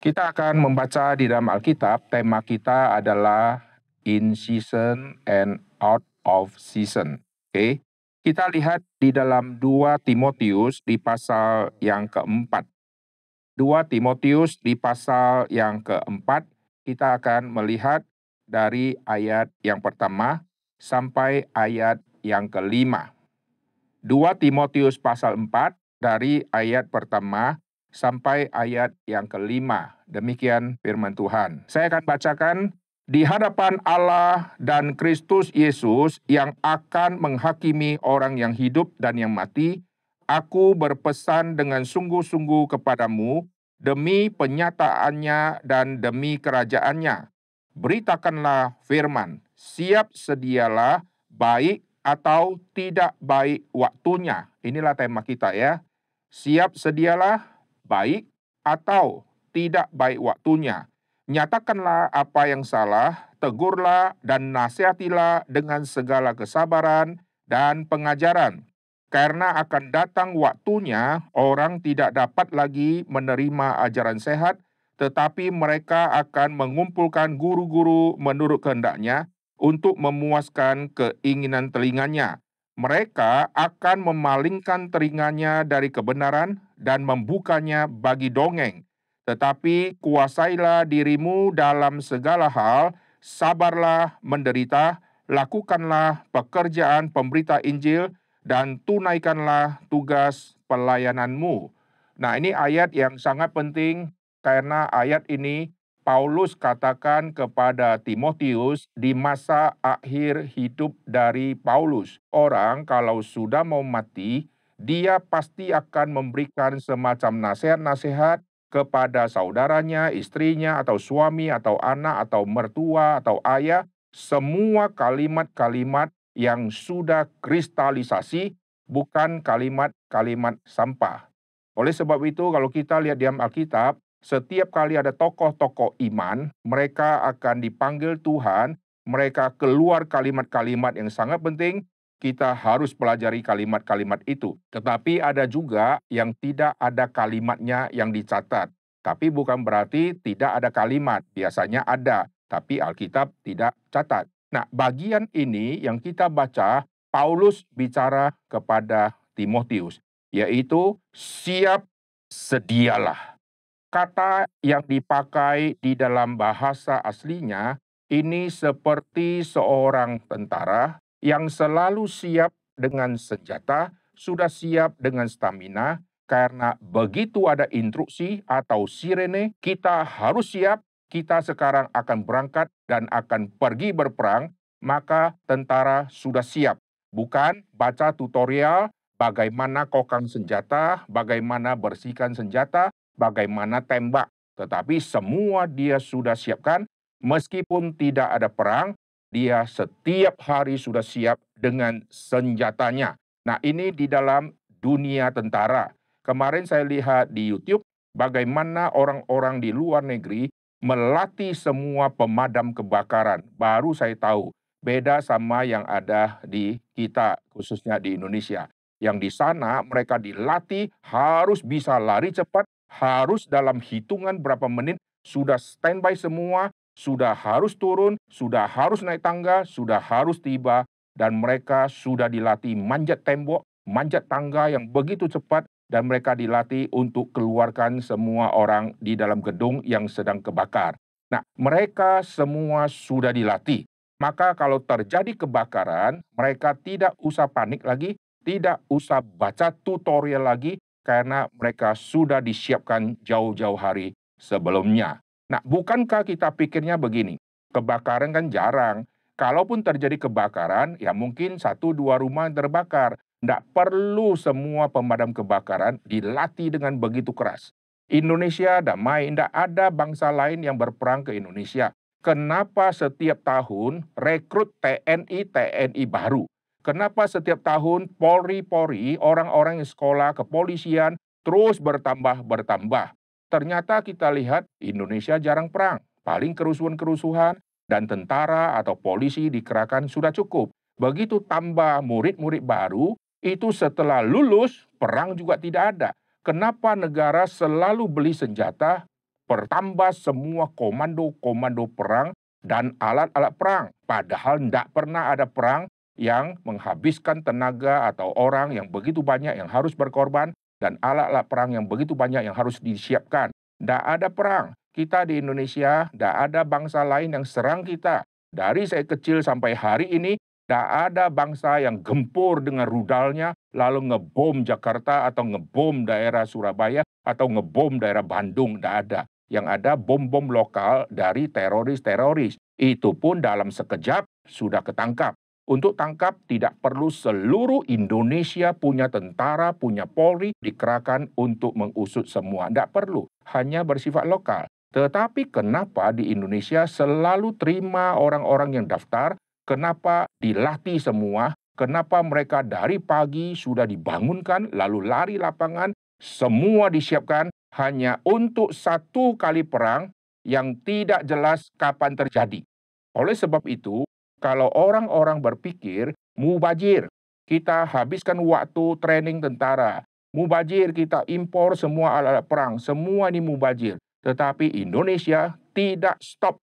Kita akan membaca di dalam Alkitab, tema kita adalah in season and out of season. Oke. Okay? Kita lihat di dalam 2 Timotius di pasal yang keempat. 2 Timotius di pasal yang keempat, kita akan melihat dari ayat yang pertama sampai ayat yang kelima. 2 Timotius pasal 4 dari ayat pertama sampai ayat yang kelima. Demikian firman Tuhan. Saya akan bacakan di hadapan Allah dan Kristus Yesus yang akan menghakimi orang yang hidup dan yang mati, aku berpesan dengan sungguh-sungguh kepadamu demi penyataannya dan demi kerajaannya. Beritakanlah firman, siap sedialah baik atau tidak baik waktunya. Inilah tema kita ya. Siap sedialah baik atau tidak baik waktunya. Nyatakanlah apa yang salah, tegurlah dan nasihatilah dengan segala kesabaran dan pengajaran. Karena akan datang waktunya orang tidak dapat lagi menerima ajaran sehat, tetapi mereka akan mengumpulkan guru-guru menurut kehendaknya untuk memuaskan keinginan telinganya. Mereka akan memalingkan telinganya dari kebenaran dan membukanya bagi dongeng. Tetapi kuasailah dirimu dalam segala hal, sabarlah menderita, lakukanlah pekerjaan pemberita Injil, dan tunaikanlah tugas pelayananmu. Nah ini ayat yang sangat penting karena ayat ini Paulus katakan kepada Timotius di masa akhir hidup dari Paulus, orang kalau sudah mau mati dia pasti akan memberikan semacam nasihat-nasihat kepada saudaranya, istrinya, atau suami, atau anak, atau mertua, atau ayah, semua kalimat-kalimat yang sudah kristalisasi, bukan kalimat-kalimat sampah. Oleh sebab itu, kalau kita lihat di Alkitab, setiap kali ada tokoh-tokoh iman, mereka akan dipanggil Tuhan, mereka keluar kalimat-kalimat yang sangat penting, kita harus pelajari kalimat-kalimat itu. Tetapi ada juga yang tidak ada kalimatnya yang dicatat. Tapi bukan berarti tidak ada kalimat. Biasanya ada, tapi Alkitab tidak catat. Nah, bagian ini yang kita baca, Paulus bicara kepada Timotius, yaitu siap sedialah. Kata yang dipakai di dalam bahasa aslinya ini seperti seorang tentara yang selalu siap dengan senjata, sudah siap dengan stamina, karena begitu ada instruksi atau sirene, kita harus siap. Kita sekarang akan berangkat dan akan pergi berperang, maka tentara sudah siap. Bukan baca tutorial bagaimana kokang senjata, bagaimana bersihkan senjata, bagaimana tembak. Tetapi semua dia sudah siapkan, meskipun tidak ada perang, dia setiap hari sudah siap dengan senjatanya. Nah, ini di dalam dunia tentara. Kemarin saya lihat di YouTube bagaimana orang-orang di luar negeri melatih semua pemadam kebakaran. Baru saya tahu, beda sama yang ada di kita, khususnya di Indonesia. Yang di sana mereka dilatih harus bisa lari cepat, harus dalam hitungan berapa menit sudah standby semua, sudah harus turun, sudah harus naik tangga, sudah harus tiba, dan mereka sudah dilatih manjat tembok, manjat tangga yang begitu cepat, dan mereka dilatih untuk keluarkan semua orang di dalam gedung yang sedang kebakar. Nah, mereka semua sudah dilatih. Maka kalau terjadi kebakaran, mereka tidak usah panik lagi, tidak usah baca tutorial lagi karena mereka sudah disiapkan jauh-jauh hari sebelumnya. Nah, bukankah kita pikirnya begini? Kebakaran kan jarang. Kalaupun terjadi kebakaran, ya mungkin satu dua rumah yang terbakar. Tidak perlu semua pemadam kebakaran dilatih dengan begitu keras. Indonesia damai, tidak ada bangsa lain yang berperang ke Indonesia. Kenapa setiap tahun rekrut TNI-TNI baru? Kenapa setiap tahun Polri-Polri, orang-orang yang sekolah kepolisian terus bertambah-bertambah? Ternyata kita lihat Indonesia jarang perang, paling kerusuhan-kerusuhan, dan tentara atau polisi dikerahkan sudah cukup. Begitu tambah murid-murid baru, itu setelah lulus perang juga tidak ada. Kenapa negara selalu beli senjata, pertambah semua komando-komando perang dan alat-alat perang. Padahal tidak pernah ada perang yang menghabiskan tenaga atau orang yang begitu banyak yang harus berkorban dan alat-alat perang yang begitu banyak yang harus disiapkan. Tidak ada perang. Kita di Indonesia, tidak ada bangsa lain yang serang kita. Dari saya kecil sampai hari ini, tidak ada bangsa yang gempur dengan rudalnya, lalu ngebom Jakarta atau ngebom daerah Surabaya atau ngebom daerah Bandung. Tidak ada. Yang ada bom-bom lokal dari teroris-teroris. Itu pun dalam sekejap sudah ketangkap. Untuk tangkap tidak perlu seluruh Indonesia punya tentara, punya polri dikerahkan untuk mengusut semua. Tidak perlu, hanya bersifat lokal. Tetapi kenapa di Indonesia selalu terima orang-orang yang daftar? Kenapa dilatih semua? Kenapa mereka dari pagi sudah dibangunkan lalu lari lapangan? Semua disiapkan hanya untuk satu kali perang yang tidak jelas kapan terjadi. Oleh sebab itu, kalau orang-orang berpikir, mubajir, kita habiskan waktu training tentara. Mubajir, kita impor semua alat-alat perang. Semua ini mubajir. Tetapi Indonesia tidak stop,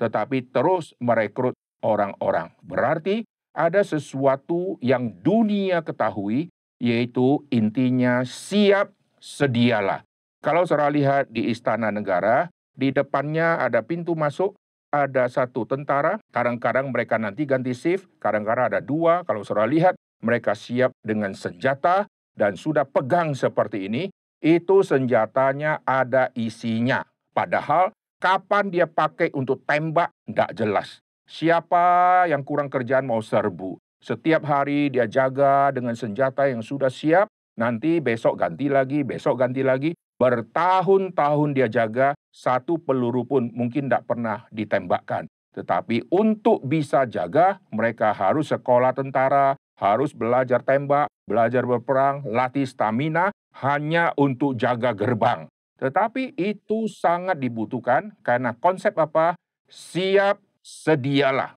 tetapi terus merekrut orang-orang. Berarti ada sesuatu yang dunia ketahui, yaitu intinya siap sedialah. Kalau saudara lihat di Istana Negara, di depannya ada pintu masuk, ada satu tentara, kadang-kadang mereka nanti ganti shift, kadang-kadang ada dua. Kalau saudara lihat, mereka siap dengan senjata dan sudah pegang seperti ini. Itu senjatanya ada isinya. Padahal kapan dia pakai untuk tembak, tidak jelas. Siapa yang kurang kerjaan mau serbu. Setiap hari dia jaga dengan senjata yang sudah siap, nanti besok ganti lagi, besok ganti lagi. Bertahun-tahun dia jaga, satu peluru pun mungkin tidak pernah ditembakkan. Tetapi untuk bisa jaga, mereka harus sekolah tentara, harus belajar tembak, belajar berperang, latih stamina hanya untuk jaga gerbang. Tetapi itu sangat dibutuhkan karena konsep apa? Siap, sedialah.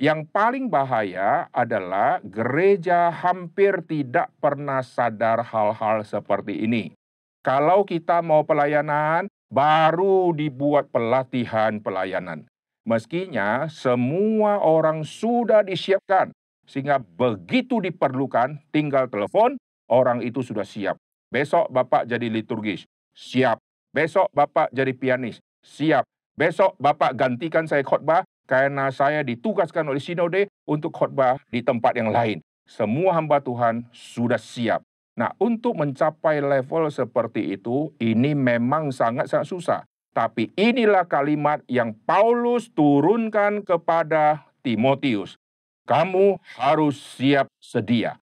Yang paling bahaya adalah gereja hampir tidak pernah sadar hal-hal seperti ini. Kalau kita mau pelayanan, baru dibuat pelatihan pelayanan. Meskinya semua orang sudah disiapkan, sehingga begitu diperlukan, tinggal telepon, orang itu sudah siap. Besok Bapak jadi liturgis, siap. Besok Bapak jadi pianis, siap. Besok Bapak gantikan saya khotbah karena saya ditugaskan oleh sinode untuk khotbah di tempat yang lain. Semua hamba Tuhan sudah siap. Nah, untuk mencapai level seperti itu, ini memang sangat-sangat susah. Tapi inilah kalimat yang Paulus turunkan kepada Timotius. Kamu harus siap sedia.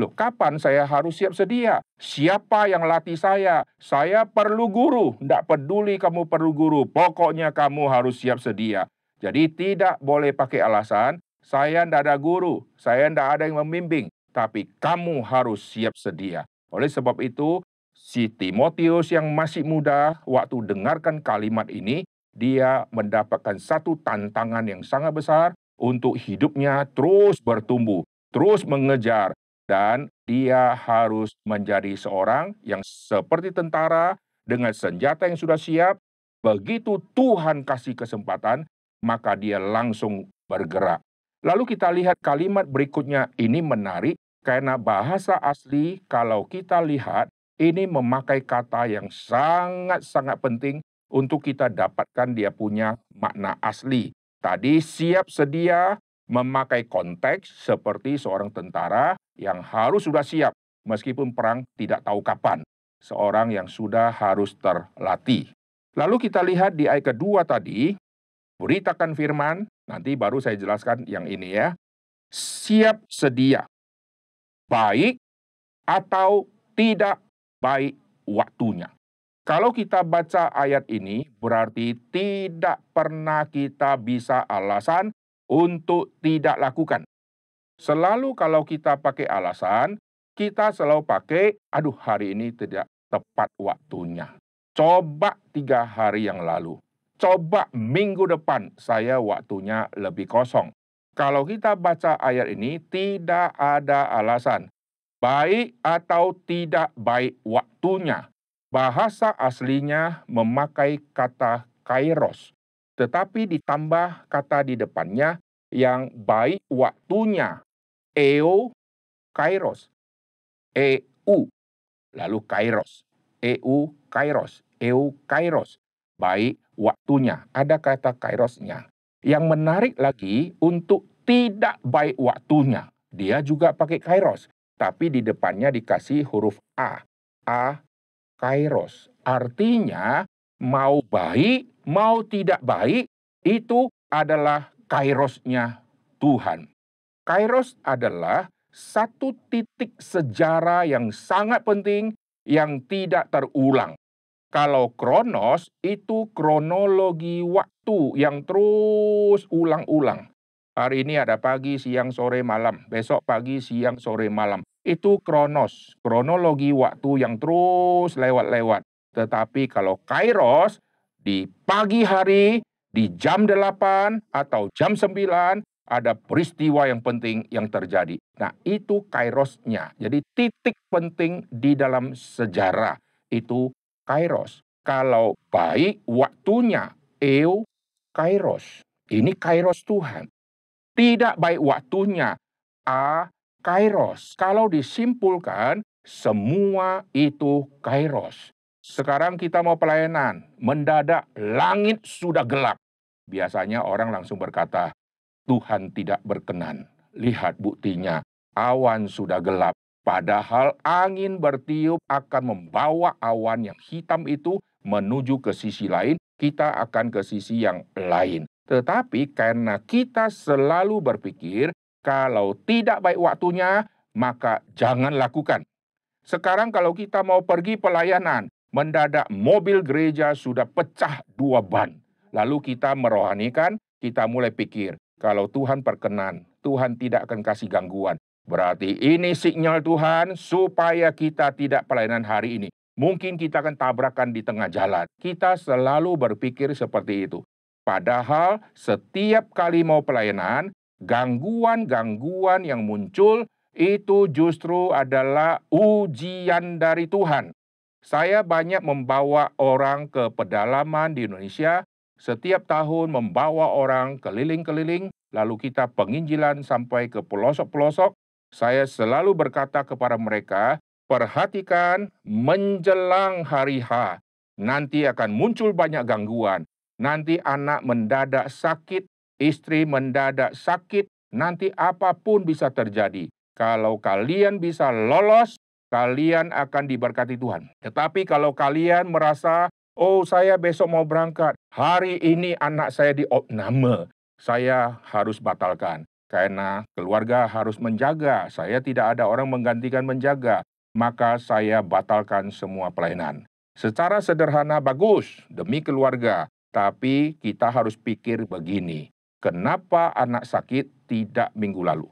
Loh, kapan saya harus siap sedia? Siapa yang latih saya? Saya perlu guru. Tidak peduli kamu perlu guru. Pokoknya kamu harus siap sedia. Jadi tidak boleh pakai alasan, saya tidak ada guru, saya tidak ada yang membimbing tapi kamu harus siap sedia. Oleh sebab itu, si Timotius yang masih muda, waktu dengarkan kalimat ini, dia mendapatkan satu tantangan yang sangat besar untuk hidupnya terus bertumbuh, terus mengejar, dan dia harus menjadi seorang yang seperti tentara dengan senjata yang sudah siap. Begitu Tuhan kasih kesempatan, maka dia langsung bergerak. Lalu kita lihat kalimat berikutnya ini menarik karena bahasa asli kalau kita lihat ini memakai kata yang sangat-sangat penting untuk kita dapatkan dia punya makna asli. Tadi siap sedia memakai konteks seperti seorang tentara yang harus sudah siap meskipun perang tidak tahu kapan. Seorang yang sudah harus terlatih. Lalu kita lihat di ayat kedua tadi, beritakan firman, Nanti baru saya jelaskan yang ini ya. Siap sedia. Baik atau tidak baik waktunya. Kalau kita baca ayat ini, berarti tidak pernah kita bisa alasan untuk tidak lakukan. Selalu kalau kita pakai alasan, kita selalu pakai, aduh hari ini tidak tepat waktunya. Coba tiga hari yang lalu. Coba minggu depan saya waktunya lebih kosong. Kalau kita baca ayat ini, tidak ada alasan. Baik atau tidak baik waktunya. Bahasa aslinya memakai kata kairos. Tetapi ditambah kata di depannya yang baik waktunya. Eo kairos. EU. Lalu kairos. EU kairos. EU kairos baik waktunya, ada kata kairosnya. Yang menarik lagi untuk tidak baik waktunya, dia juga pakai kairos, tapi di depannya dikasih huruf A. A kairos. Artinya mau baik, mau tidak baik, itu adalah kairosnya Tuhan. Kairos adalah satu titik sejarah yang sangat penting yang tidak terulang. Kalau kronos itu kronologi waktu yang terus ulang-ulang. Hari ini ada pagi, siang, sore, malam. Besok pagi, siang, sore, malam. Itu kronos, kronologi waktu yang terus lewat-lewat. Tetapi kalau kairos, di pagi hari, di jam 8 atau jam 9, ada peristiwa yang penting yang terjadi. Nah, itu kairosnya. Jadi titik penting di dalam sejarah itu kairos. Kalau baik waktunya eu kairos. Ini kairos Tuhan. Tidak baik waktunya a kairos. Kalau disimpulkan semua itu kairos. Sekarang kita mau pelayanan, mendadak langit sudah gelap. Biasanya orang langsung berkata, Tuhan tidak berkenan. Lihat buktinya, awan sudah gelap, Padahal angin bertiup akan membawa awan yang hitam itu menuju ke sisi lain, kita akan ke sisi yang lain. Tetapi karena kita selalu berpikir, kalau tidak baik waktunya, maka jangan lakukan. Sekarang kalau kita mau pergi pelayanan, mendadak mobil gereja sudah pecah dua ban. Lalu kita merohanikan, kita mulai pikir, kalau Tuhan perkenan, Tuhan tidak akan kasih gangguan. Berarti ini sinyal Tuhan supaya kita tidak pelayanan hari ini. Mungkin kita akan tabrakan di tengah jalan. Kita selalu berpikir seperti itu. Padahal setiap kali mau pelayanan, gangguan-gangguan yang muncul itu justru adalah ujian dari Tuhan. Saya banyak membawa orang ke pedalaman di Indonesia, setiap tahun membawa orang keliling-keliling, lalu kita penginjilan sampai ke pelosok-pelosok, saya selalu berkata kepada mereka, perhatikan menjelang hari H. Nanti akan muncul banyak gangguan. Nanti anak mendadak sakit, istri mendadak sakit, nanti apapun bisa terjadi. Kalau kalian bisa lolos, kalian akan diberkati Tuhan. Tetapi kalau kalian merasa, oh saya besok mau berangkat, hari ini anak saya diopname, oh, saya harus batalkan. Karena keluarga harus menjaga, saya tidak ada orang menggantikan menjaga, maka saya batalkan semua pelayanan. Secara sederhana bagus, demi keluarga, tapi kita harus pikir begini, kenapa anak sakit tidak minggu lalu?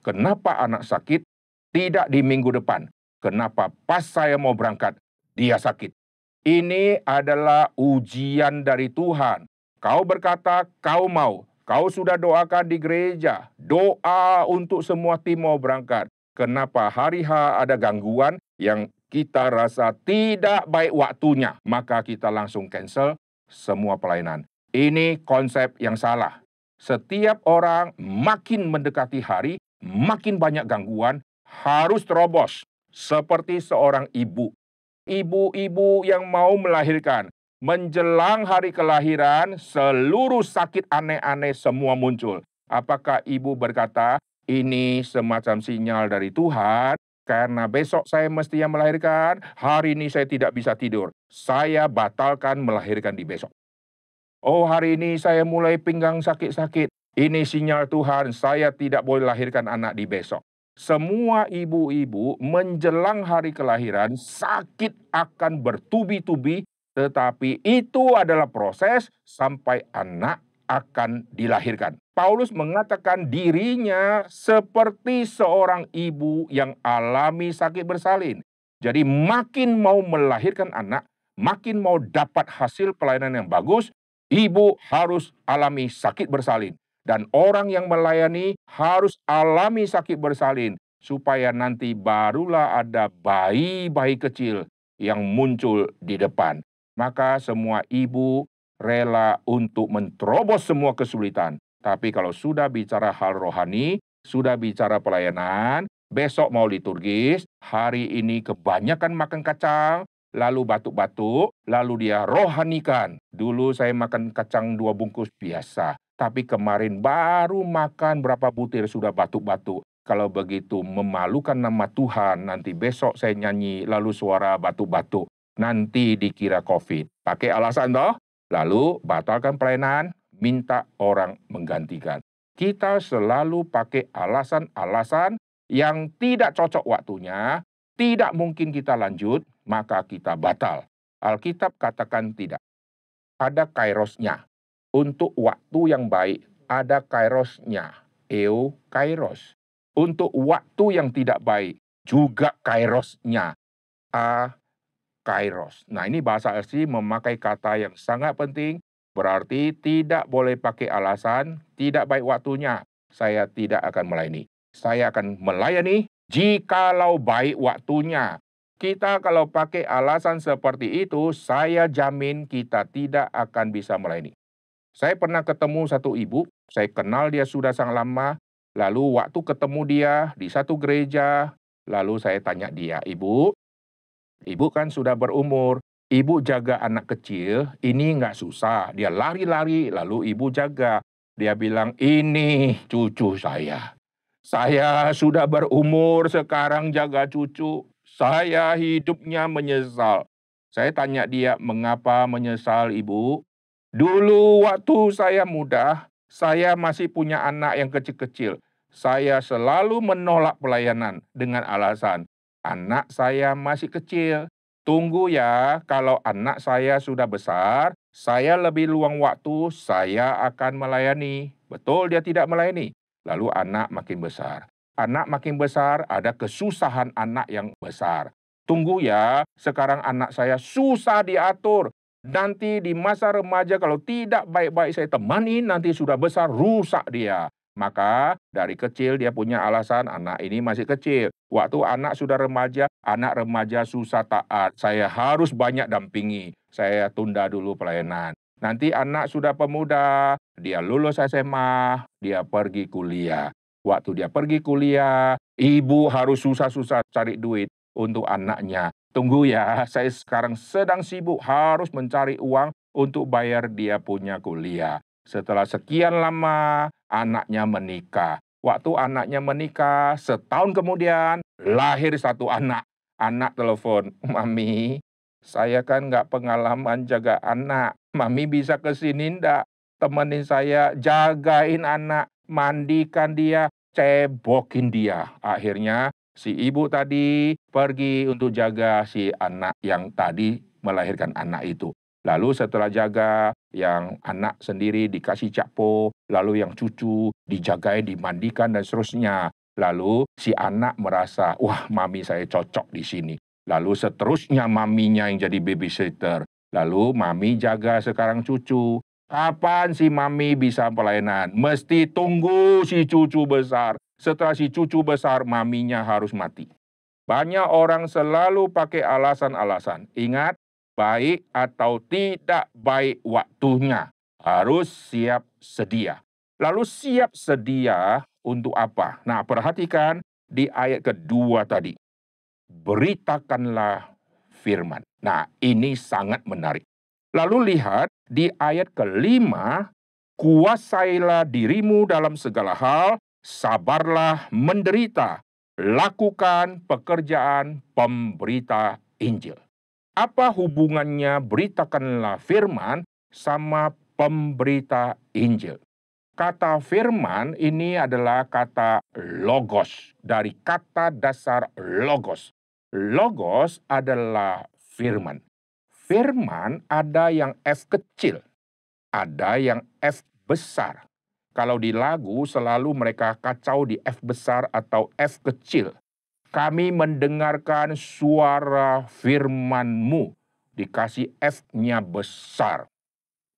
Kenapa anak sakit tidak di minggu depan? Kenapa pas saya mau berangkat, dia sakit? Ini adalah ujian dari Tuhan. Kau berkata, kau mau, Kau sudah doakan di gereja, doa untuk semua tim mau berangkat. Kenapa hari H ada gangguan yang kita rasa tidak baik waktunya, maka kita langsung cancel semua pelayanan. Ini konsep yang salah. Setiap orang makin mendekati hari, makin banyak gangguan, harus terobos. Seperti seorang ibu. Ibu-ibu yang mau melahirkan, menjelang hari kelahiran, seluruh sakit aneh-aneh semua muncul. Apakah ibu berkata, ini semacam sinyal dari Tuhan, karena besok saya mestinya melahirkan, hari ini saya tidak bisa tidur. Saya batalkan melahirkan di besok. Oh hari ini saya mulai pinggang sakit-sakit, ini sinyal Tuhan, saya tidak boleh lahirkan anak di besok. Semua ibu-ibu menjelang hari kelahiran sakit akan bertubi-tubi tetapi itu adalah proses sampai anak akan dilahirkan. Paulus mengatakan dirinya seperti seorang ibu yang alami sakit bersalin. Jadi makin mau melahirkan anak, makin mau dapat hasil pelayanan yang bagus, ibu harus alami sakit bersalin. Dan orang yang melayani harus alami sakit bersalin. Supaya nanti barulah ada bayi-bayi kecil yang muncul di depan maka semua ibu rela untuk menterobos semua kesulitan. Tapi kalau sudah bicara hal rohani, sudah bicara pelayanan, besok mau liturgis, hari ini kebanyakan makan kacang, lalu batuk-batuk, lalu dia rohanikan. Dulu saya makan kacang dua bungkus biasa, tapi kemarin baru makan berapa butir sudah batuk-batuk. Kalau begitu memalukan nama Tuhan, nanti besok saya nyanyi lalu suara batuk-batuk nanti dikira COVID. Pakai alasan toh, lalu batalkan pelayanan, minta orang menggantikan. Kita selalu pakai alasan-alasan yang tidak cocok waktunya, tidak mungkin kita lanjut, maka kita batal. Alkitab katakan tidak. Ada kairosnya. Untuk waktu yang baik, ada kairosnya. Eo kairos. Untuk waktu yang tidak baik, juga kairosnya. A kairos. Nah ini bahasa asli memakai kata yang sangat penting, berarti tidak boleh pakai alasan, tidak baik waktunya, saya tidak akan melayani. Saya akan melayani jikalau baik waktunya. Kita kalau pakai alasan seperti itu, saya jamin kita tidak akan bisa melayani. Saya pernah ketemu satu ibu, saya kenal dia sudah sangat lama, lalu waktu ketemu dia di satu gereja, lalu saya tanya dia, Ibu, Ibu kan sudah berumur, ibu jaga anak kecil, ini nggak susah. Dia lari-lari, lalu ibu jaga. Dia bilang, ini cucu saya. Saya sudah berumur, sekarang jaga cucu. Saya hidupnya menyesal. Saya tanya dia, mengapa menyesal ibu? Dulu waktu saya muda, saya masih punya anak yang kecil-kecil. Saya selalu menolak pelayanan dengan alasan Anak saya masih kecil. Tunggu ya, kalau anak saya sudah besar, saya lebih luang waktu, saya akan melayani. Betul dia tidak melayani. Lalu anak makin besar. Anak makin besar, ada kesusahan anak yang besar. Tunggu ya, sekarang anak saya susah diatur. Nanti di masa remaja kalau tidak baik-baik saya temani, nanti sudah besar rusak dia. Maka dari kecil dia punya alasan anak ini masih kecil. Waktu anak sudah remaja, anak remaja susah taat. Saya harus banyak dampingi. Saya tunda dulu pelayanan. Nanti anak sudah pemuda, dia lulus SMA, dia pergi kuliah. Waktu dia pergi kuliah, ibu harus susah-susah cari duit untuk anaknya. Tunggu ya, saya sekarang sedang sibuk harus mencari uang untuk bayar dia punya kuliah. Setelah sekian lama, anaknya menikah. Waktu anaknya menikah, setahun kemudian lahir satu anak. Anak telepon, Mami, saya kan nggak pengalaman jaga anak. Mami bisa ke sini ndak? Temenin saya jagain anak, mandikan dia, cebokin dia. Akhirnya si ibu tadi pergi untuk jaga si anak yang tadi melahirkan anak itu. Lalu setelah jaga, yang anak sendiri dikasih capo, lalu yang cucu dijagai, dimandikan, dan seterusnya. Lalu si anak merasa, wah mami saya cocok di sini. Lalu seterusnya maminya yang jadi babysitter. Lalu mami jaga sekarang cucu. Kapan si mami bisa pelayanan? Mesti tunggu si cucu besar. Setelah si cucu besar, maminya harus mati. Banyak orang selalu pakai alasan-alasan. Ingat, baik atau tidak baik waktunya. Harus siap sedia. Lalu siap sedia untuk apa? Nah, perhatikan di ayat kedua tadi. Beritakanlah firman. Nah, ini sangat menarik. Lalu lihat di ayat kelima, kuasailah dirimu dalam segala hal, sabarlah menderita, lakukan pekerjaan pemberita Injil. Apa hubungannya beritakanlah firman sama pemberita Injil? Kata firman ini adalah kata logos dari kata dasar logos. Logos adalah firman. Firman ada yang F kecil, ada yang F besar. Kalau di lagu selalu mereka kacau di F besar atau F kecil. Kami mendengarkan suara firmanmu Dikasih F-nya besar.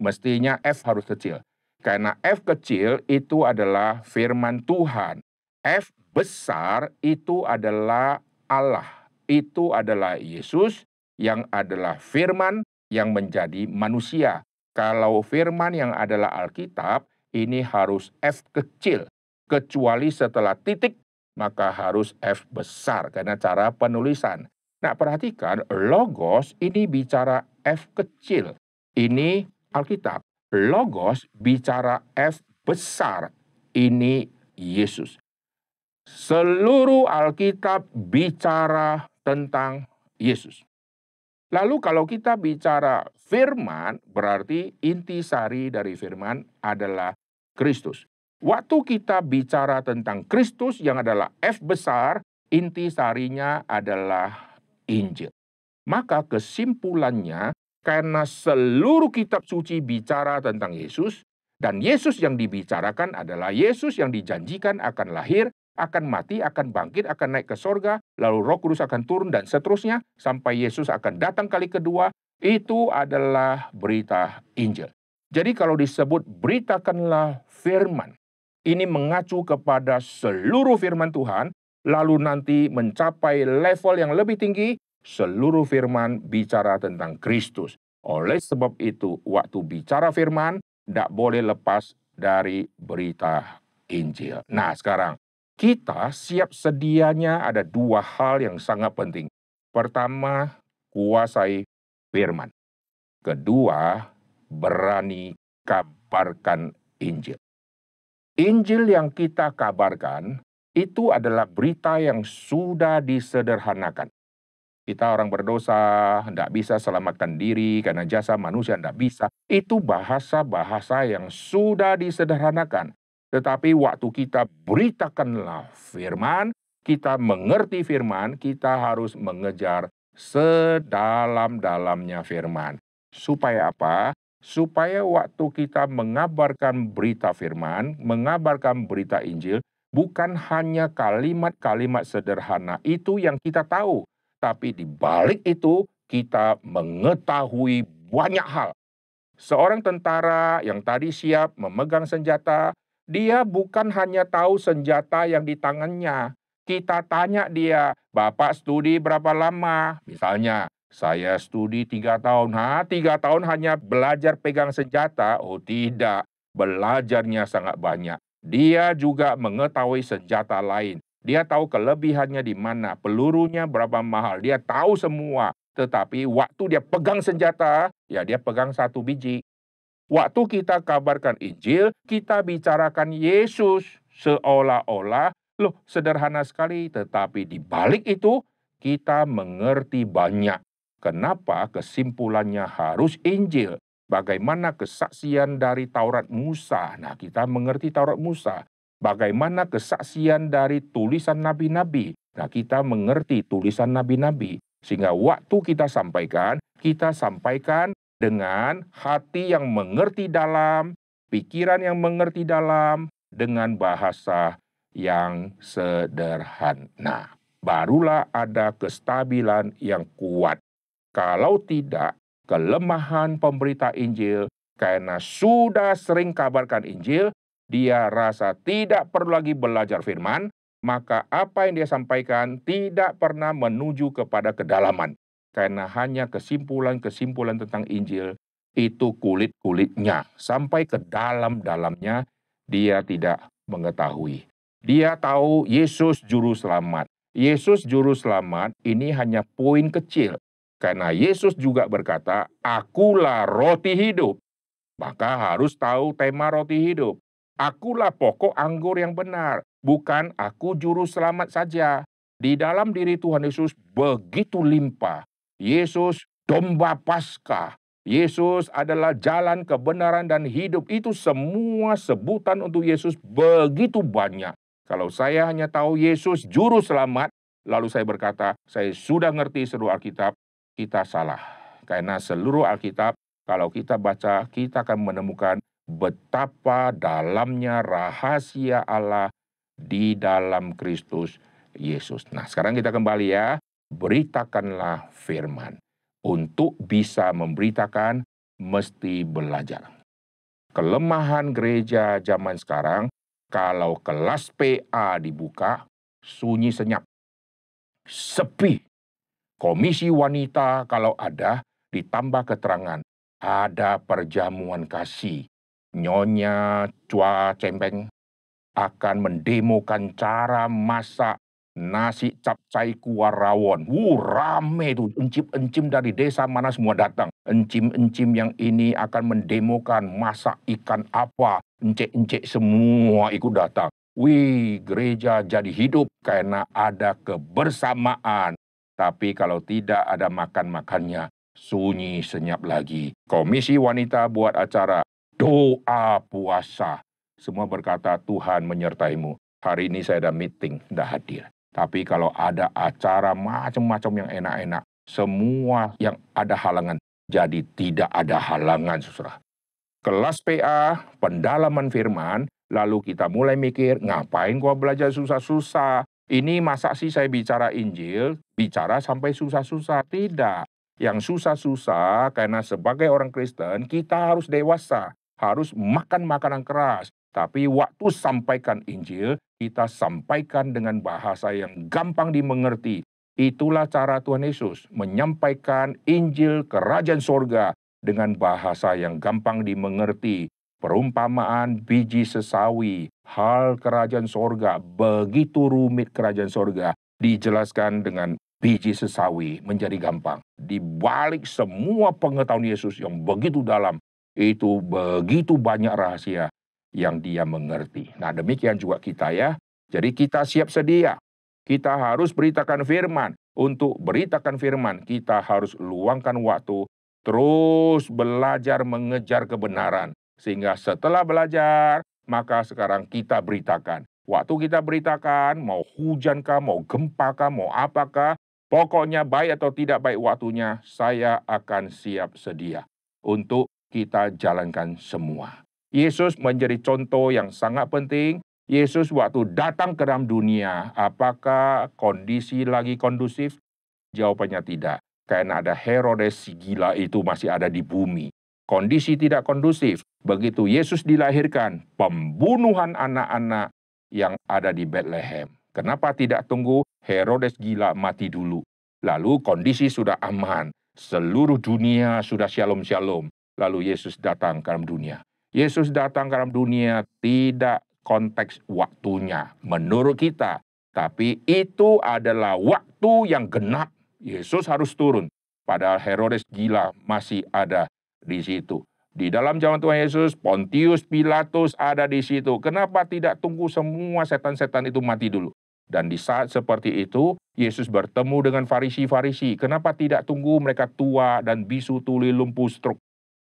Mestinya F harus kecil. Karena F kecil itu adalah firman Tuhan. F besar itu adalah Allah. Itu adalah Yesus yang adalah firman yang menjadi manusia. Kalau firman yang adalah Alkitab, ini harus F kecil. Kecuali setelah titik maka harus F besar karena cara penulisan. Nah, perhatikan logos ini bicara F kecil. Ini Alkitab. Logos bicara F besar. Ini Yesus. Seluruh Alkitab bicara tentang Yesus. Lalu kalau kita bicara firman, berarti intisari dari firman adalah Kristus. Waktu kita bicara tentang Kristus yang adalah F besar, inti sarinya adalah Injil. Maka kesimpulannya, karena seluruh kitab suci bicara tentang Yesus, dan Yesus yang dibicarakan adalah Yesus yang dijanjikan akan lahir, akan mati, akan bangkit, akan naik ke sorga, lalu roh kudus akan turun, dan seterusnya, sampai Yesus akan datang kali kedua, itu adalah berita Injil. Jadi kalau disebut beritakanlah firman, ini mengacu kepada seluruh firman Tuhan, lalu nanti mencapai level yang lebih tinggi, seluruh firman bicara tentang Kristus. Oleh sebab itu, waktu bicara firman, tidak boleh lepas dari berita Injil. Nah sekarang, kita siap sedianya ada dua hal yang sangat penting. Pertama, kuasai firman. Kedua, berani kabarkan Injil. Injil yang kita kabarkan itu adalah berita yang sudah disederhanakan. Kita orang berdosa, tidak bisa selamatkan diri karena jasa manusia tidak bisa. Itu bahasa-bahasa yang sudah disederhanakan. Tetapi waktu kita beritakanlah firman, kita mengerti firman, kita harus mengejar sedalam-dalamnya firman. Supaya apa? supaya waktu kita mengabarkan berita firman, mengabarkan berita Injil, bukan hanya kalimat-kalimat sederhana itu yang kita tahu, tapi di balik itu kita mengetahui banyak hal. Seorang tentara yang tadi siap memegang senjata, dia bukan hanya tahu senjata yang di tangannya. Kita tanya dia, Bapak studi berapa lama? Misalnya, saya studi tiga tahun. Ha, tiga tahun hanya belajar pegang senjata. Oh tidak, belajarnya sangat banyak. Dia juga mengetahui senjata lain. Dia tahu kelebihannya di mana, pelurunya berapa mahal. Dia tahu semua. Tetapi waktu dia pegang senjata, ya dia pegang satu biji. Waktu kita kabarkan Injil, kita bicarakan Yesus seolah-olah loh sederhana sekali, tetapi di balik itu kita mengerti banyak. Kenapa kesimpulannya harus Injil? Bagaimana kesaksian dari Taurat Musa? Nah, kita mengerti Taurat Musa. Bagaimana kesaksian dari tulisan nabi-nabi? Nah, kita mengerti tulisan nabi-nabi. Sehingga waktu kita sampaikan, kita sampaikan dengan hati yang mengerti dalam, pikiran yang mengerti dalam, dengan bahasa yang sederhana. Nah, barulah ada kestabilan yang kuat kalau tidak, kelemahan pemberita Injil karena sudah sering kabarkan Injil, dia rasa tidak perlu lagi belajar firman, maka apa yang dia sampaikan tidak pernah menuju kepada kedalaman. Karena hanya kesimpulan-kesimpulan tentang Injil itu kulit-kulitnya. Sampai ke dalam-dalamnya dia tidak mengetahui. Dia tahu Yesus juru selamat. Yesus juru selamat ini hanya poin kecil karena Yesus juga berkata, "Akulah roti hidup." Maka harus tahu tema roti hidup. Akulah pokok anggur yang benar, bukan aku juru selamat saja. Di dalam diri Tuhan Yesus begitu limpah. Yesus domba pasca. Yesus adalah jalan kebenaran dan hidup. Itu semua sebutan untuk Yesus begitu banyak. Kalau saya hanya tahu Yesus juru selamat, lalu saya berkata, saya sudah ngerti seluruh Alkitab, kita salah. Karena seluruh Alkitab, kalau kita baca, kita akan menemukan betapa dalamnya rahasia Allah di dalam Kristus Yesus. Nah, sekarang kita kembali ya. Beritakanlah firman. Untuk bisa memberitakan, mesti belajar. Kelemahan gereja zaman sekarang, kalau kelas PA dibuka, sunyi senyap, sepi, komisi wanita kalau ada, ditambah keterangan. Ada perjamuan kasih. Nyonya Cua Cempeng akan mendemokan cara masak nasi capcai kuah rawon. Wuh, rame tuh. Encim-encim dari desa mana semua datang. Encim-encim yang ini akan mendemokan masak ikan apa. Encik-encik semua ikut datang. Wih, gereja jadi hidup karena ada kebersamaan tapi kalau tidak ada makan-makannya, sunyi senyap lagi. Komisi wanita buat acara doa puasa. Semua berkata Tuhan menyertaimu. Hari ini saya ada meeting, tidak hadir. Tapi kalau ada acara macam-macam yang enak-enak, semua yang ada halangan jadi tidak ada halangan, susrah. Kelas PA, pendalaman firman, lalu kita mulai mikir, ngapain gua belajar susah-susah? Ini masa sih saya bicara Injil, bicara sampai susah-susah? Tidak. Yang susah-susah karena sebagai orang Kristen kita harus dewasa, harus makan makanan keras. Tapi waktu sampaikan Injil, kita sampaikan dengan bahasa yang gampang dimengerti. Itulah cara Tuhan Yesus menyampaikan Injil kerajaan sorga dengan bahasa yang gampang dimengerti. Perumpamaan biji sesawi hal kerajaan sorga. Begitu rumit kerajaan sorga dijelaskan dengan biji sesawi menjadi gampang. Di balik semua pengetahuan Yesus yang begitu dalam, itu begitu banyak rahasia yang dia mengerti. Nah demikian juga kita ya. Jadi kita siap sedia. Kita harus beritakan firman. Untuk beritakan firman, kita harus luangkan waktu terus belajar mengejar kebenaran. Sehingga setelah belajar, maka sekarang kita beritakan. Waktu kita beritakan, mau hujan kah, mau gempa kah, mau apakah, pokoknya baik atau tidak baik waktunya, saya akan siap sedia untuk kita jalankan semua. Yesus menjadi contoh yang sangat penting Yesus waktu datang ke dalam dunia, apakah kondisi lagi kondusif? Jawabannya tidak. Karena ada Herodes si gila itu masih ada di bumi kondisi tidak kondusif. Begitu Yesus dilahirkan, pembunuhan anak-anak yang ada di Bethlehem. Kenapa tidak tunggu Herodes gila mati dulu? Lalu kondisi sudah aman, seluruh dunia sudah shalom-shalom. Lalu Yesus datang ke dalam dunia. Yesus datang ke dalam dunia tidak konteks waktunya menurut kita, tapi itu adalah waktu yang genap. Yesus harus turun. Padahal Herodes gila masih ada di situ. Di dalam zaman Tuhan Yesus, Pontius Pilatus ada di situ. Kenapa tidak tunggu semua setan-setan itu mati dulu? Dan di saat seperti itu, Yesus bertemu dengan farisi-farisi. Kenapa tidak tunggu mereka tua dan bisu tuli lumpuh struk?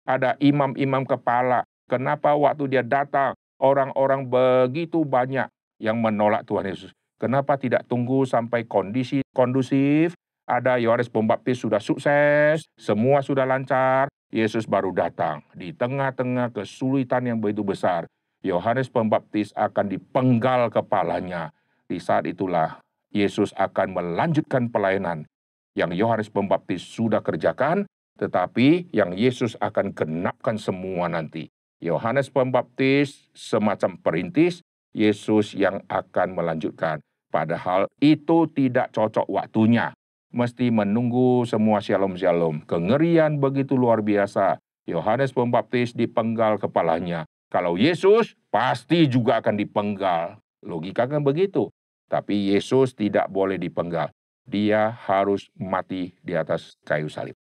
Ada imam-imam kepala. Kenapa waktu dia datang, orang-orang begitu banyak yang menolak Tuhan Yesus? Kenapa tidak tunggu sampai kondisi kondusif? Ada Yohanes Pembaptis sudah sukses, semua sudah lancar, Yesus baru datang. Di tengah-tengah kesulitan yang begitu besar, Yohanes Pembaptis akan dipenggal kepalanya. Di saat itulah Yesus akan melanjutkan pelayanan yang Yohanes Pembaptis sudah kerjakan, tetapi yang Yesus akan genapkan semua nanti. Yohanes Pembaptis semacam perintis, Yesus yang akan melanjutkan. Padahal itu tidak cocok waktunya mesti menunggu semua shalom-shalom. Kengerian begitu luar biasa. Yohanes Pembaptis dipenggal kepalanya. Kalau Yesus pasti juga akan dipenggal. Logika kan begitu. Tapi Yesus tidak boleh dipenggal. Dia harus mati di atas kayu salib.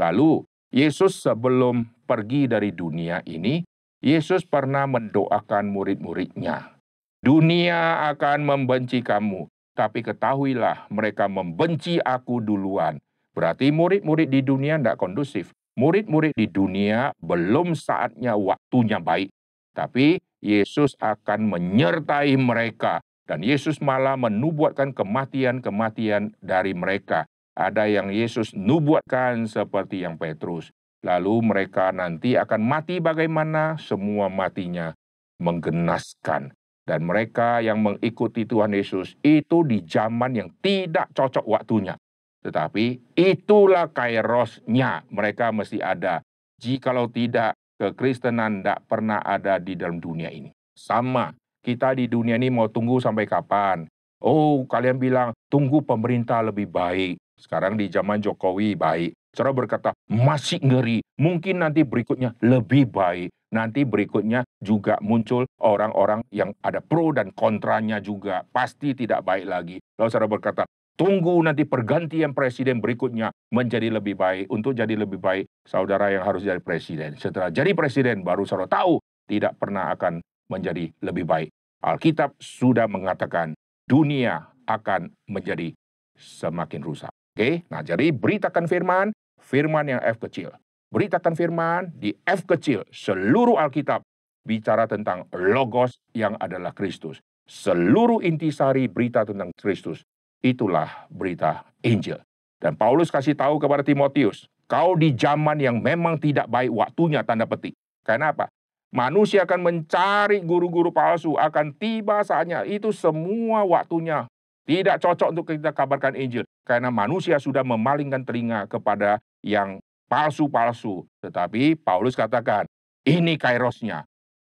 Lalu Yesus sebelum pergi dari dunia ini, Yesus pernah mendoakan murid-muridnya. Dunia akan membenci kamu, tapi ketahuilah mereka membenci aku duluan. Berarti murid-murid di dunia tidak kondusif. Murid-murid di dunia belum saatnya waktunya baik. Tapi Yesus akan menyertai mereka. Dan Yesus malah menubuatkan kematian-kematian dari mereka. Ada yang Yesus nubuatkan seperti yang Petrus. Lalu mereka nanti akan mati bagaimana semua matinya menggenaskan dan mereka yang mengikuti Tuhan Yesus itu di zaman yang tidak cocok waktunya. Tetapi itulah kairosnya mereka mesti ada. Jikalau tidak, kekristenan tidak pernah ada di dalam dunia ini. Sama, kita di dunia ini mau tunggu sampai kapan? Oh, kalian bilang tunggu pemerintah lebih baik. Sekarang di zaman Jokowi baik. Cara berkata masih ngeri, mungkin nanti berikutnya lebih baik nanti berikutnya juga muncul orang-orang yang ada pro dan kontranya juga. Pasti tidak baik lagi. Lalu saudara berkata, tunggu nanti pergantian presiden berikutnya menjadi lebih baik. Untuk jadi lebih baik, saudara yang harus jadi presiden. Setelah jadi presiden, baru saudara tahu tidak pernah akan menjadi lebih baik. Alkitab sudah mengatakan dunia akan menjadi semakin rusak. Oke, nah jadi beritakan firman, firman yang F kecil beritakan firman di F kecil seluruh Alkitab bicara tentang logos yang adalah Kristus. Seluruh intisari berita tentang Kristus itulah berita Injil. Dan Paulus kasih tahu kepada Timotius, kau di zaman yang memang tidak baik waktunya tanda petik. Karena apa? Manusia akan mencari guru-guru palsu, akan tiba saatnya itu semua waktunya tidak cocok untuk kita kabarkan Injil karena manusia sudah memalingkan telinga kepada yang palsu-palsu. Tetapi Paulus katakan, ini kairosnya.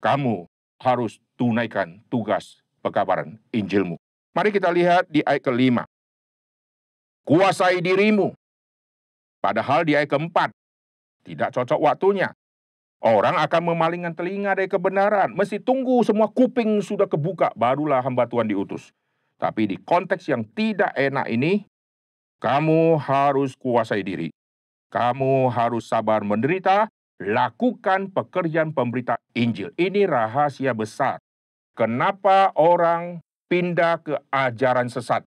Kamu harus tunaikan tugas pekabaran Injilmu. Mari kita lihat di ayat kelima. Kuasai dirimu. Padahal di ayat keempat, tidak cocok waktunya. Orang akan memalingkan telinga dari kebenaran. Mesti tunggu semua kuping sudah kebuka, barulah hamba Tuhan diutus. Tapi di konteks yang tidak enak ini, kamu harus kuasai diri. Kamu harus sabar menderita, lakukan pekerjaan pemberita Injil. Ini rahasia besar. Kenapa orang pindah ke ajaran sesat?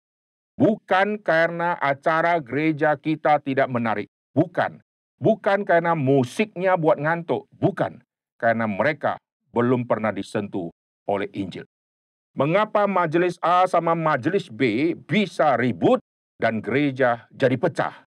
Bukan karena acara gereja kita tidak menarik. Bukan. Bukan karena musiknya buat ngantuk. Bukan. Karena mereka belum pernah disentuh oleh Injil. Mengapa majelis A sama majelis B bisa ribut dan gereja jadi pecah?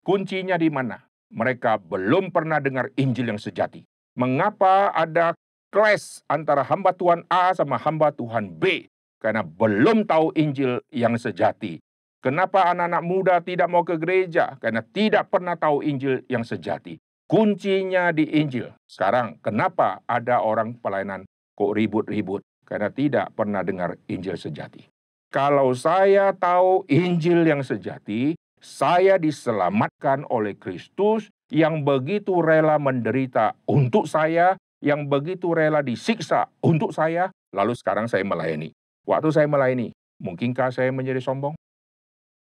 Kuncinya di mana? Mereka belum pernah dengar Injil yang sejati. Mengapa ada clash antara hamba Tuhan A sama hamba Tuhan B? Karena belum tahu Injil yang sejati. Kenapa anak-anak muda tidak mau ke gereja? Karena tidak pernah tahu Injil yang sejati. Kuncinya di Injil. Sekarang, kenapa ada orang pelayanan kok ribut-ribut? Karena tidak pernah dengar Injil sejati. Kalau saya tahu Injil yang sejati, saya diselamatkan oleh Kristus yang begitu rela menderita untuk saya, yang begitu rela disiksa untuk saya, lalu sekarang saya melayani. Waktu saya melayani, mungkinkah saya menjadi sombong?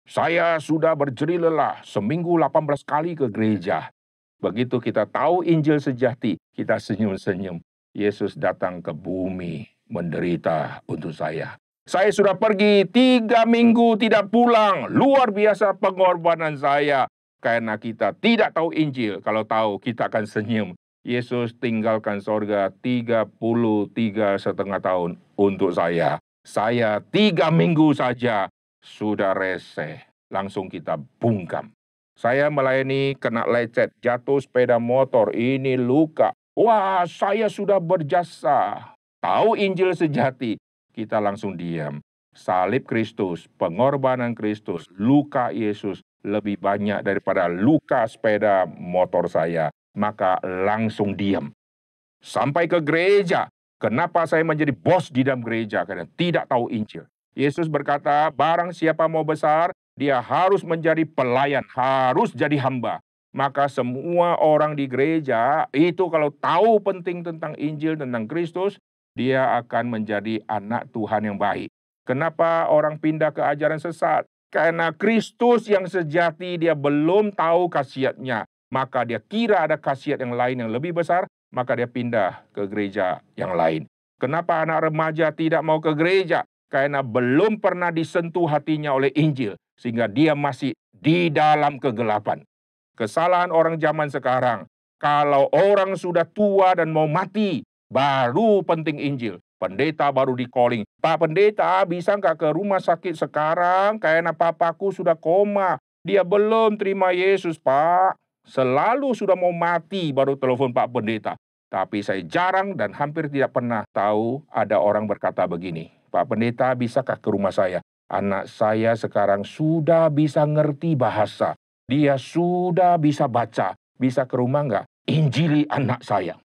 Saya sudah berjeri lelah seminggu 18 kali ke gereja. Begitu kita tahu Injil sejati, kita senyum-senyum. Yesus datang ke bumi menderita untuk saya. Saya sudah pergi tiga minggu tidak pulang. Luar biasa pengorbanan saya. Karena kita tidak tahu Injil. Kalau tahu kita akan senyum. Yesus tinggalkan sorga 33 setengah tahun untuk saya. Saya tiga minggu saja sudah reseh. Langsung kita bungkam. Saya melayani kena lecet, jatuh sepeda motor, ini luka. Wah, saya sudah berjasa. Tahu Injil sejati, kita langsung diam. Salib Kristus, pengorbanan Kristus, luka Yesus lebih banyak daripada luka sepeda motor saya. Maka langsung diam. Sampai ke gereja. Kenapa saya menjadi bos di dalam gereja? Karena tidak tahu Injil. Yesus berkata, barang siapa mau besar, dia harus menjadi pelayan, harus jadi hamba. Maka semua orang di gereja itu kalau tahu penting tentang Injil, tentang Kristus, dia akan menjadi anak Tuhan yang baik. Kenapa orang pindah ke ajaran sesat? Karena Kristus yang sejati dia belum tahu khasiatnya. Maka dia kira ada khasiat yang lain yang lebih besar, maka dia pindah ke gereja yang lain. Kenapa anak remaja tidak mau ke gereja? Karena belum pernah disentuh hatinya oleh Injil. Sehingga dia masih di dalam kegelapan. Kesalahan orang zaman sekarang, kalau orang sudah tua dan mau mati, Baru penting Injil. Pendeta baru di calling. Pak pendeta bisa nggak ke rumah sakit sekarang? Karena papaku sudah koma. Dia belum terima Yesus pak. Selalu sudah mau mati baru telepon pak pendeta. Tapi saya jarang dan hampir tidak pernah tahu ada orang berkata begini. Pak pendeta bisakah ke rumah saya? Anak saya sekarang sudah bisa ngerti bahasa. Dia sudah bisa baca. Bisa ke rumah nggak? Injili anak saya.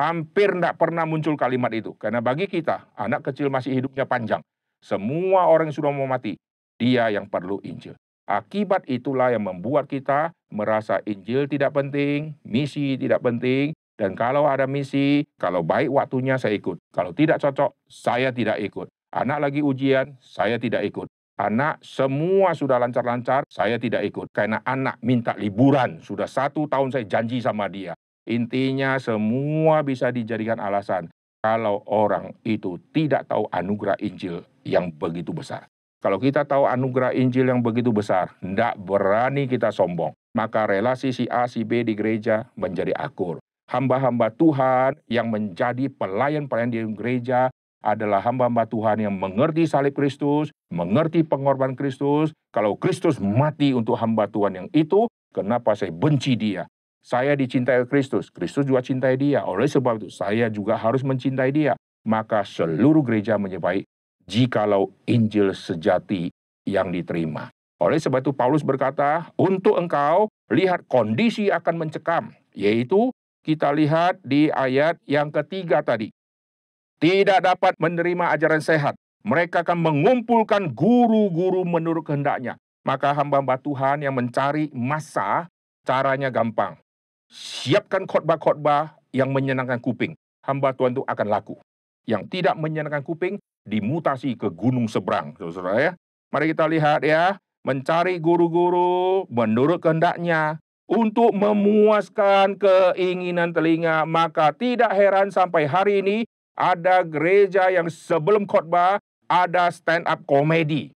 Hampir tidak pernah muncul kalimat itu. Karena bagi kita, anak kecil masih hidupnya panjang. Semua orang yang sudah mau mati, dia yang perlu Injil. Akibat itulah yang membuat kita merasa Injil tidak penting, misi tidak penting, dan kalau ada misi, kalau baik waktunya saya ikut. Kalau tidak cocok, saya tidak ikut. Anak lagi ujian, saya tidak ikut. Anak semua sudah lancar-lancar, saya tidak ikut. Karena anak minta liburan. Sudah satu tahun saya janji sama dia. Intinya semua bisa dijadikan alasan kalau orang itu tidak tahu anugerah Injil yang begitu besar. Kalau kita tahu anugerah Injil yang begitu besar, tidak berani kita sombong. Maka relasi si A, si B di gereja menjadi akur. Hamba-hamba Tuhan yang menjadi pelayan-pelayan di gereja adalah hamba-hamba Tuhan yang mengerti salib Kristus, mengerti pengorban Kristus. Kalau Kristus mati untuk hamba Tuhan yang itu, kenapa saya benci dia? Saya dicintai Kristus, Kristus juga cintai dia. Oleh sebab itu, saya juga harus mencintai dia. Maka seluruh gereja menyepai jikalau Injil sejati yang diterima. Oleh sebab itu Paulus berkata, untuk engkau lihat kondisi akan mencekam. Yaitu kita lihat di ayat yang ketiga tadi. Tidak dapat menerima ajaran sehat. Mereka akan mengumpulkan guru-guru menurut kehendaknya. Maka hamba-hamba Tuhan yang mencari masa, caranya gampang. Siapkan khotbah-khotbah yang menyenangkan kuping. Hamba Tuhan itu akan laku. Yang tidak menyenangkan kuping dimutasi ke gunung seberang, saudara ya. Mari kita lihat ya, mencari guru-guru menurut kehendaknya untuk memuaskan keinginan telinga, maka tidak heran sampai hari ini ada gereja yang sebelum khotbah ada stand up komedi.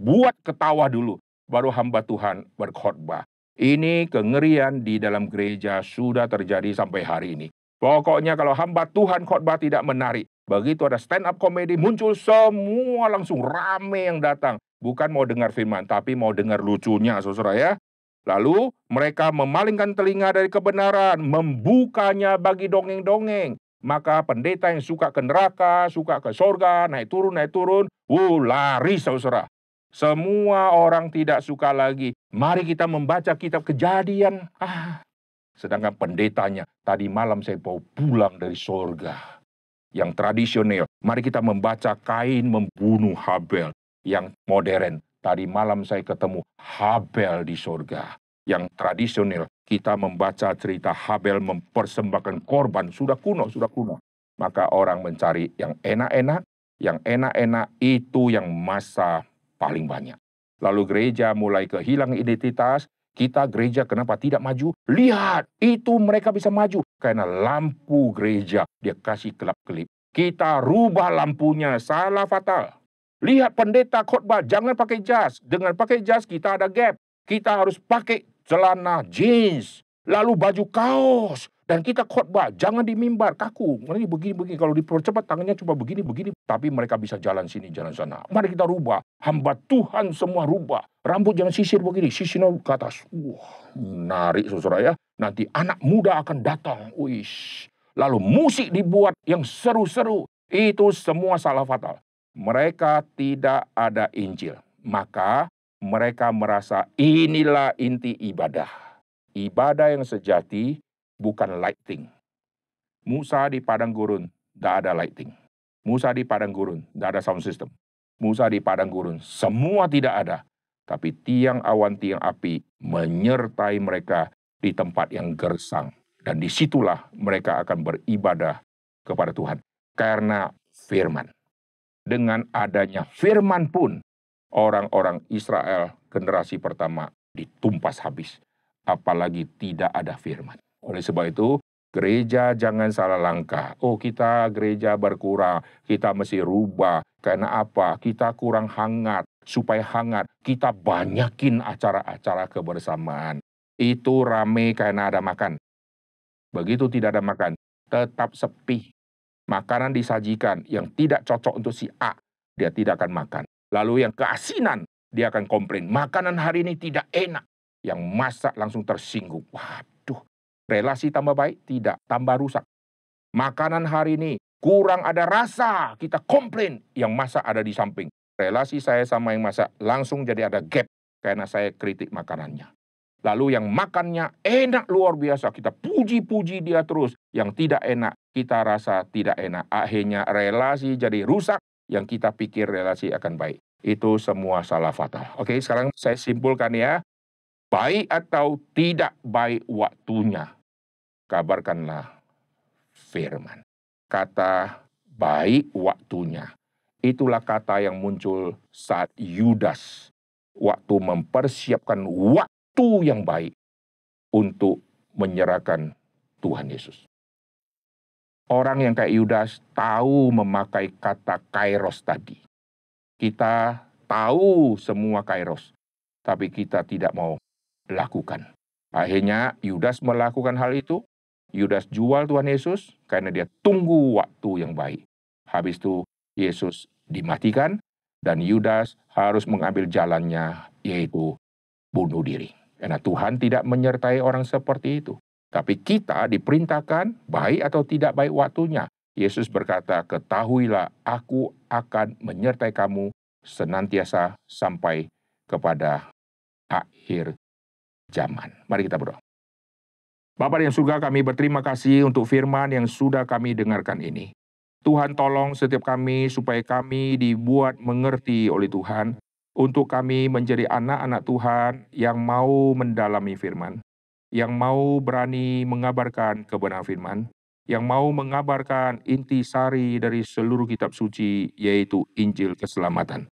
Buat ketawa dulu, baru hamba Tuhan berkhotbah. Ini kengerian di dalam gereja sudah terjadi sampai hari ini. Pokoknya kalau hamba Tuhan khotbah tidak menarik, begitu ada stand up komedi muncul semua langsung rame yang datang. Bukan mau dengar firman, tapi mau dengar lucunya, saudara ya. Lalu mereka memalingkan telinga dari kebenaran, membukanya bagi dongeng-dongeng. Maka pendeta yang suka ke neraka, suka ke sorga, naik turun, naik turun, wuh lari saudara. Semua orang tidak suka lagi Mari kita membaca kitab kejadian. Ah. Sedangkan pendetanya, tadi malam saya bawa pulang dari sorga. Yang tradisional, mari kita membaca Kain membunuh Habel. Yang modern, tadi malam saya ketemu Habel di sorga. Yang tradisional, kita membaca cerita Habel mempersembahkan korban. Sudah kuno, sudah kuno. Maka orang mencari yang enak-enak, yang enak-enak itu yang masa paling banyak lalu gereja mulai kehilangan identitas, kita gereja kenapa tidak maju? Lihat, itu mereka bisa maju karena lampu gereja dia kasih kelap-kelip. Kita rubah lampunya, salah fatal. Lihat pendeta khotbah, jangan pakai jas. Dengan pakai jas kita ada gap. Kita harus pakai celana jeans, lalu baju kaos, dan kita khotbah, jangan di mimbar, kaku. Ini begini-begini, kalau dipercepat tangannya coba begini-begini. Tapi mereka bisa jalan sini, jalan sana. Mari kita rubah. Hamba Tuhan semua rubah. Rambut jangan sisir begini, sisir ke atas. Wah, menarik saudara ya. Nanti anak muda akan datang. Wish. Lalu musik dibuat yang seru-seru. Itu semua salah fatal. Mereka tidak ada Injil. Maka mereka merasa inilah inti ibadah. Ibadah yang sejati bukan lighting. Musa di padang gurun, tidak ada lighting. Musa di padang gurun, tidak ada sound system. Musa di padang gurun, semua tidak ada. Tapi tiang awan, tiang api menyertai mereka di tempat yang gersang. Dan disitulah mereka akan beribadah kepada Tuhan. Karena firman. Dengan adanya firman pun, orang-orang Israel generasi pertama ditumpas habis. Apalagi tidak ada firman. Oleh sebab itu, gereja jangan salah langkah. Oh, kita gereja berkurang, kita mesti rubah. Karena apa? Kita kurang hangat. Supaya hangat, kita banyakin acara-acara kebersamaan. Itu rame karena ada makan. Begitu tidak ada makan, tetap sepi. Makanan disajikan yang tidak cocok untuk si A, dia tidak akan makan. Lalu yang keasinan, dia akan komplain. Makanan hari ini tidak enak. Yang masak langsung tersinggung. Wah, relasi tambah baik, tidak, tambah rusak. Makanan hari ini kurang ada rasa, kita komplain, yang masak ada di samping. Relasi saya sama yang masak langsung jadi ada gap karena saya kritik makanannya. Lalu yang makannya enak luar biasa, kita puji-puji dia terus. Yang tidak enak, kita rasa tidak enak. Akhirnya relasi jadi rusak, yang kita pikir relasi akan baik. Itu semua salah fatal. Oke, sekarang saya simpulkan ya. Baik atau tidak baik waktunya kabarkanlah firman. Kata baik waktunya. Itulah kata yang muncul saat Yudas waktu mempersiapkan waktu yang baik untuk menyerahkan Tuhan Yesus. Orang yang kayak Yudas tahu memakai kata kairos tadi. Kita tahu semua kairos, tapi kita tidak mau lakukan. Akhirnya Yudas melakukan hal itu, Yudas jual Tuhan Yesus karena dia tunggu waktu yang baik. Habis itu Yesus dimatikan dan Yudas harus mengambil jalannya yaitu bunuh diri. Karena Tuhan tidak menyertai orang seperti itu. Tapi kita diperintahkan baik atau tidak baik waktunya. Yesus berkata, ketahuilah aku akan menyertai kamu senantiasa sampai kepada akhir zaman. Mari kita berdoa. Bapak yang surga kami berterima kasih untuk firman yang sudah kami dengarkan ini. Tuhan tolong setiap kami supaya kami dibuat mengerti oleh Tuhan untuk kami menjadi anak-anak Tuhan yang mau mendalami firman, yang mau berani mengabarkan kebenaran firman, yang mau mengabarkan inti sari dari seluruh kitab suci yaitu Injil keselamatan.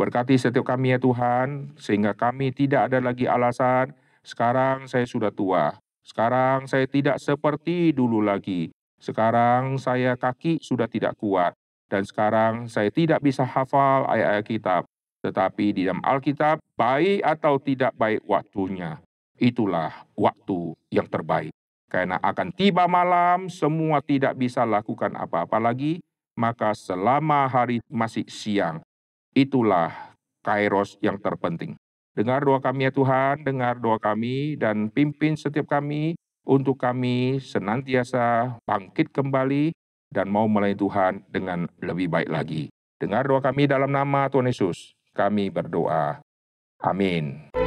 Berkati setiap kami ya Tuhan, sehingga kami tidak ada lagi alasan, sekarang saya sudah tua, sekarang saya tidak seperti dulu lagi. Sekarang saya kaki sudah tidak kuat, dan sekarang saya tidak bisa hafal ayat-ayat kitab. Tetapi di dalam Alkitab, baik atau tidak baik waktunya, itulah waktu yang terbaik. Karena akan tiba malam, semua tidak bisa lakukan apa-apa lagi, maka selama hari masih siang, itulah kairos yang terpenting. Dengar doa kami ya Tuhan, dengar doa kami dan pimpin setiap kami untuk kami senantiasa bangkit kembali dan mau melayani Tuhan dengan lebih baik lagi. Dengar doa kami dalam nama Tuhan Yesus. Kami berdoa. Amin.